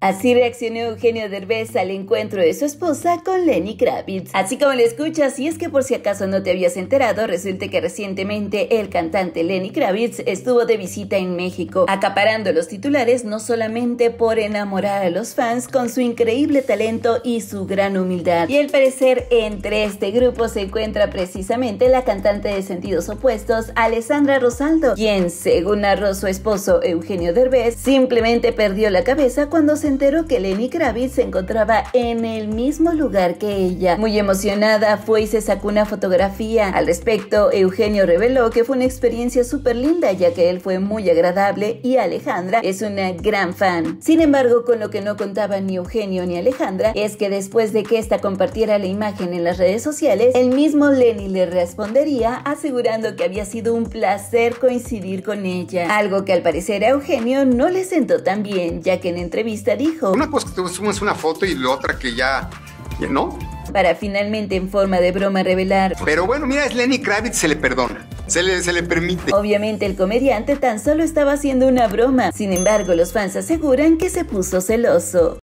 Así reaccionó Eugenio Derbez al encuentro de su esposa con Lenny Kravitz. Así como le escuchas, y es que por si acaso no te habías enterado, resulta que recientemente el cantante Lenny Kravitz estuvo de visita en México, acaparando los titulares no solamente por enamorar a los fans con su increíble talento y su gran humildad. Y al parecer, entre este grupo se encuentra precisamente la cantante de sentidos opuestos, Alessandra Rosaldo, quien, según narró su esposo Eugenio Derbez, simplemente perdió la cabeza cuando se enteró que Lenny Kravitz se encontraba en el mismo lugar que ella. Muy emocionada fue y se sacó una fotografía. Al respecto, Eugenio reveló que fue una experiencia súper linda ya que él fue muy agradable y Alejandra es una gran fan. Sin embargo, con lo que no contaba ni Eugenio ni Alejandra es que después de que ésta compartiera la imagen en las redes sociales, el mismo Lenny le respondería asegurando que había sido un placer coincidir con ella, algo que al parecer a Eugenio no le sentó tan bien, ya que en entrevista una cosa que tú sumas una foto y la otra que ya, ya no. Para finalmente en forma de broma revelar. Pero bueno, mira, es Lenny Kravitz, se le perdona. Se le, se le, permite. Obviamente el comediante tan solo estaba haciendo una broma. Sin embargo, los fans aseguran que se puso celoso.